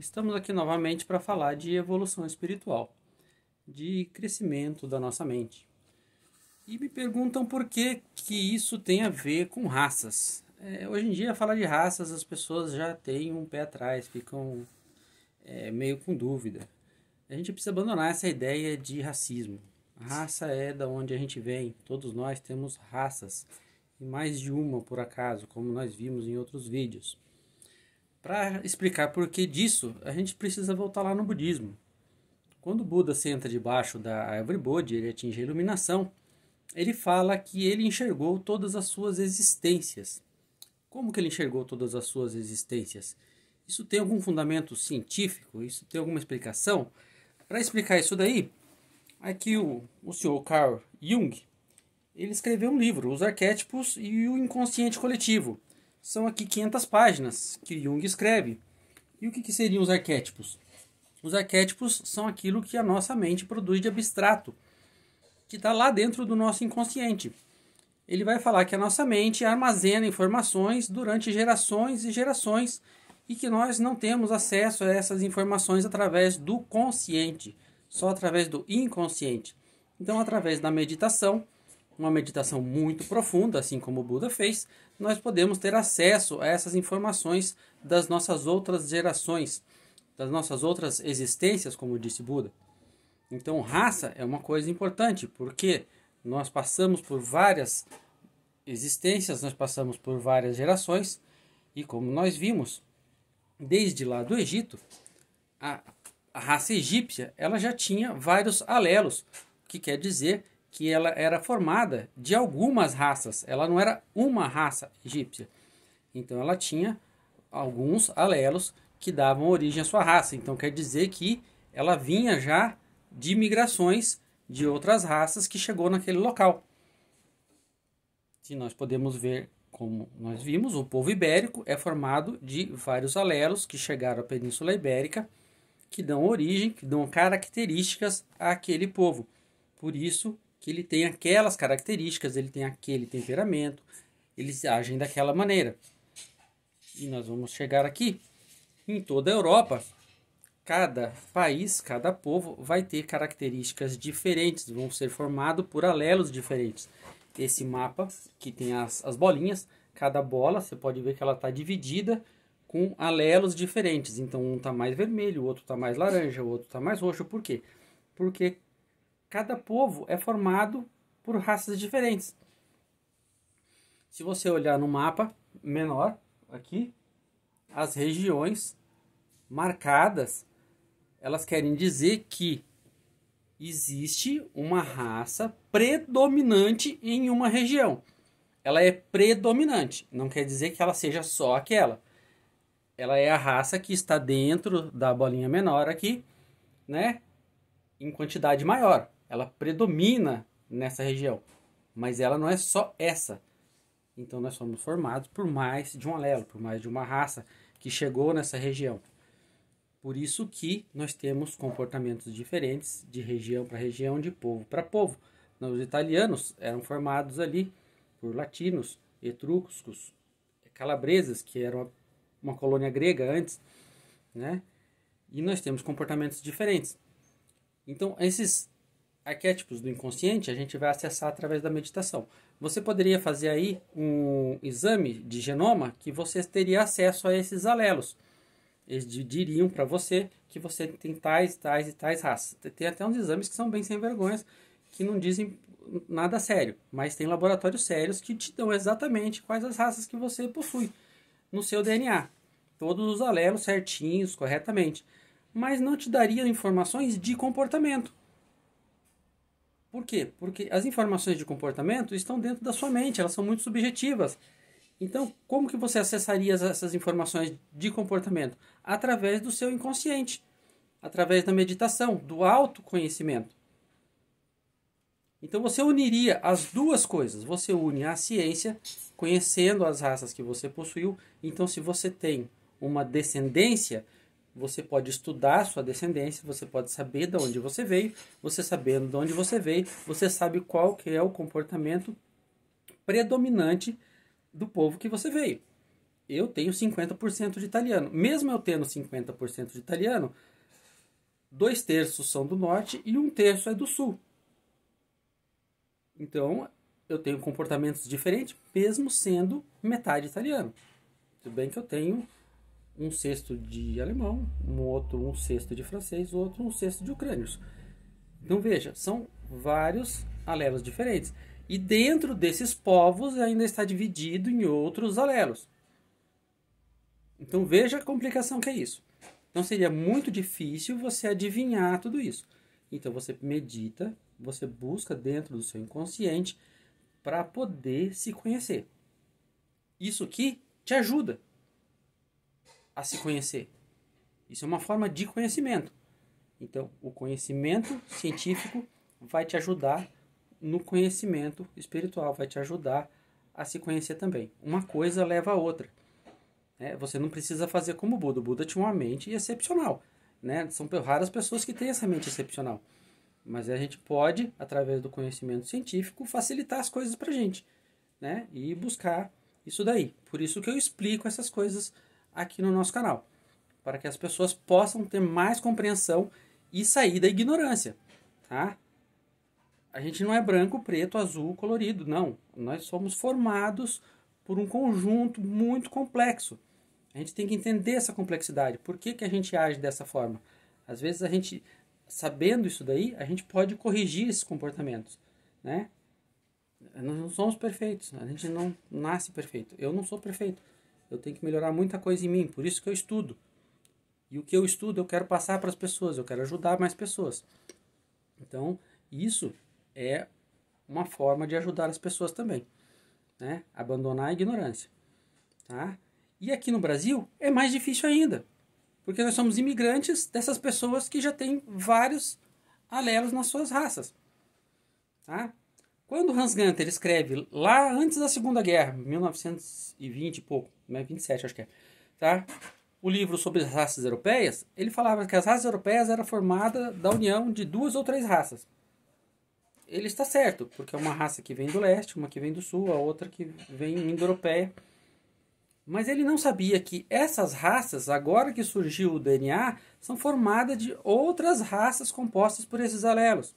Estamos aqui novamente para falar de evolução espiritual, de crescimento da nossa mente. E me perguntam por que, que isso tem a ver com raças. É, hoje em dia, falar de raças, as pessoas já têm um pé atrás, ficam é, meio com dúvida. A gente precisa abandonar essa ideia de racismo. A raça é da onde a gente vem, todos nós temos raças, e mais de uma por acaso, como nós vimos em outros vídeos. Para explicar por que disso, a gente precisa voltar lá no budismo. Quando o Buda senta debaixo da árvore Bodhi, ele atinge a iluminação, ele fala que ele enxergou todas as suas existências. Como que ele enxergou todas as suas existências? Isso tem algum fundamento científico? Isso tem alguma explicação? Para explicar isso daí, aqui o, o senhor Carl Jung, ele escreveu um livro, Os Arquétipos e o Inconsciente Coletivo. São aqui 500 páginas que Jung escreve. E o que, que seriam os arquétipos? Os arquétipos são aquilo que a nossa mente produz de abstrato, que está lá dentro do nosso inconsciente. Ele vai falar que a nossa mente armazena informações durante gerações e gerações e que nós não temos acesso a essas informações através do consciente, só através do inconsciente. Então, através da meditação, uma meditação muito profunda, assim como o Buda fez, nós podemos ter acesso a essas informações das nossas outras gerações, das nossas outras existências, como disse Buda. Então, raça é uma coisa importante, porque nós passamos por várias existências, nós passamos por várias gerações, e como nós vimos, desde lá do Egito, a, a raça egípcia ela já tinha vários alelos, o que quer dizer que ela era formada de algumas raças, ela não era uma raça egípcia. Então ela tinha alguns alelos que davam origem à sua raça. Então quer dizer que ela vinha já de migrações de outras raças que chegou naquele local. Se nós podemos ver, como nós vimos, o povo ibérico é formado de vários alelos que chegaram à Península Ibérica, que dão origem, que dão características àquele povo. Por isso que ele tem aquelas características, ele tem aquele temperamento, eles agem daquela maneira. E nós vamos chegar aqui. Em toda a Europa, cada país, cada povo vai ter características diferentes, vão ser formados por alelos diferentes. Esse mapa que tem as, as bolinhas, cada bola você pode ver que ela está dividida com alelos diferentes. Então um está mais vermelho, o outro está mais laranja, o outro está mais roxo. Por quê? Porque Cada povo é formado por raças diferentes. Se você olhar no mapa menor aqui, as regiões marcadas, elas querem dizer que existe uma raça predominante em uma região. Ela é predominante, não quer dizer que ela seja só aquela. Ela é a raça que está dentro da bolinha menor aqui, né? Em quantidade maior ela predomina nessa região, mas ela não é só essa. Então nós somos formados por mais de um alelo, por mais de uma raça que chegou nessa região. Por isso que nós temos comportamentos diferentes de região para região, de povo para povo. Então, os italianos eram formados ali por latinos, etruscos, calabreses, que eram uma colônia grega antes, né? E nós temos comportamentos diferentes. Então, esses arquétipos do inconsciente a gente vai acessar através da meditação. Você poderia fazer aí um exame de genoma que você teria acesso a esses alelos. Eles diriam para você que você tem tais, tais e tais raças. Tem até uns exames que são bem sem vergonhas, que não dizem nada sério, mas tem laboratórios sérios que te dão exatamente quais as raças que você possui no seu DNA. Todos os alelos certinhos, corretamente. Mas não te daria informações de comportamento por quê? Porque as informações de comportamento estão dentro da sua mente, elas são muito subjetivas. Então, como que você acessaria essas informações de comportamento? Através do seu inconsciente, através da meditação, do autoconhecimento. Então você uniria as duas coisas. Você une a ciência, conhecendo as raças que você possuiu. Então, se você tem uma descendência, você pode estudar sua descendência, você pode saber de onde você veio, você sabendo de onde você veio, você sabe qual que é o comportamento predominante do povo que você veio. Eu tenho 50% de italiano. Mesmo eu tendo 50% de italiano, dois terços são do norte e um terço é do sul. Então, eu tenho comportamentos diferentes, mesmo sendo metade italiano. Tudo bem que eu tenho um sexto de alemão, um outro um sexto de francês, outro um sexto de ucrânios. Então veja, são vários alelos diferentes. E dentro desses povos ainda está dividido em outros alelos. Então veja a complicação que é isso. Então seria muito difícil você adivinhar tudo isso. Então você medita, você busca dentro do seu inconsciente para poder se conhecer. Isso aqui te ajuda a se conhecer. Isso é uma forma de conhecimento. Então, o conhecimento científico vai te ajudar no conhecimento espiritual, vai te ajudar a se conhecer também. Uma coisa leva a outra. Né? você não precisa fazer como o Buda. O Buda tinha uma mente excepcional. Né? São raras pessoas que têm essa mente excepcional. Mas a gente pode, através do conhecimento científico, facilitar as coisas para a gente né? e buscar isso daí. Por isso que eu explico essas coisas aqui no nosso canal, para que as pessoas possam ter mais compreensão e sair da ignorância, tá? A gente não é branco, preto, azul, colorido, não. Nós somos formados por um conjunto muito complexo. A gente tem que entender essa complexidade. Por que, que a gente age dessa forma? Às vezes a gente, sabendo isso daí, a gente pode corrigir esses comportamentos, né? Nós não somos perfeitos, a gente não nasce perfeito. Eu não sou perfeito. Eu tenho que melhorar muita coisa em mim, por isso que eu estudo. E o que eu estudo eu quero passar para as pessoas, eu quero ajudar mais pessoas. Então, isso é uma forma de ajudar as pessoas também, né? Abandonar a ignorância, tá? E aqui no Brasil é mais difícil ainda, porque nós somos imigrantes dessas pessoas que já têm vários alelos nas suas raças, tá? Quando Hans Gunther escreve lá antes da Segunda Guerra, 1920 e pouco, né, 27 acho que é, tá? o livro sobre as raças europeias, ele falava que as raças europeias eram formadas da união de duas ou três raças. Ele está certo, porque é uma raça que vem do leste, uma que vem do sul, a outra que vem indo-europeia. Mas ele não sabia que essas raças, agora que surgiu o DNA, são formadas de outras raças compostas por esses alelos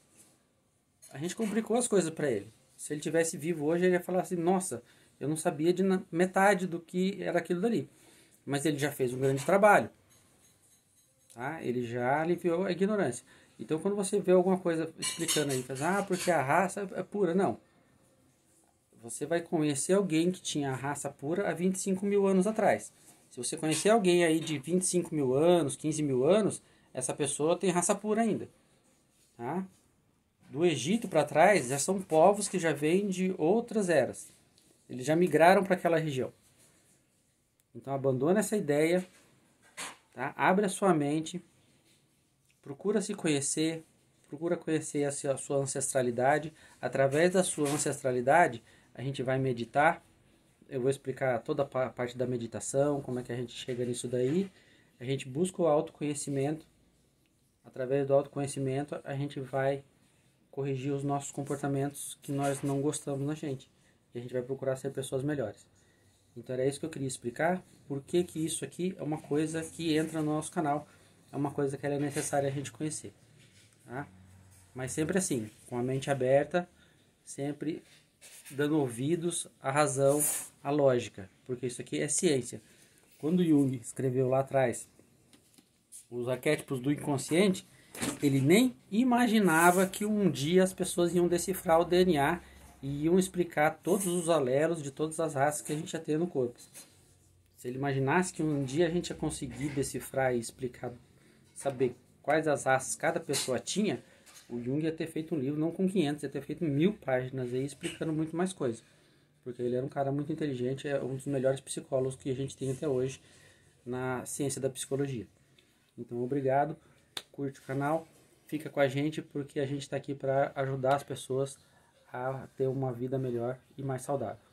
a gente complicou as coisas para ele. Se ele tivesse vivo hoje, ele ia falar assim: nossa, eu não sabia de metade do que era aquilo dali. Mas ele já fez um grande trabalho. Tá? Ele já aliviou a ignorância. Então, quando você vê alguma coisa explicando aí, faz, ah, porque a raça é, é pura. Não. Você vai conhecer alguém que tinha a raça pura há 25 mil anos atrás. Se você conhecer alguém aí de 25 mil anos, 15 mil anos, essa pessoa tem raça pura ainda. Tá? do Egito para trás, já são povos que já vêm de outras eras. Eles já migraram para aquela região. Então abandona essa ideia, tá? abre a sua mente, procura se conhecer, procura conhecer a sua, a sua ancestralidade. Através da sua ancestralidade, a gente vai meditar. Eu vou explicar toda a parte da meditação, como é que a gente chega nisso daí. A gente busca o autoconhecimento. Através do autoconhecimento, a gente vai corrigir os nossos comportamentos que nós não gostamos na gente. E a gente vai procurar ser pessoas melhores. Então era isso que eu queria explicar, por que que isso aqui é uma coisa que entra no nosso canal, é uma coisa que é necessária a gente conhecer, tá? Mas sempre assim, com a mente aberta, sempre dando ouvidos à razão, à lógica, porque isso aqui é ciência. Quando Jung escreveu lá atrás os arquétipos do inconsciente, ele nem imaginava que um dia as pessoas iam decifrar o DNA e iam explicar todos os alelos de todas as raças que a gente ia ter no corpo. Se ele imaginasse que um dia a gente ia conseguir decifrar e explicar, saber quais as raças cada pessoa tinha, o Jung ia ter feito um livro, não com 500, ia ter feito mil páginas aí explicando muito mais coisas. Porque ele era um cara muito inteligente, é um dos melhores psicólogos que a gente tem até hoje na ciência da psicologia. Então, obrigado curte o canal, fica com a gente porque a gente está aqui para ajudar as pessoas a ter uma vida melhor e mais saudável.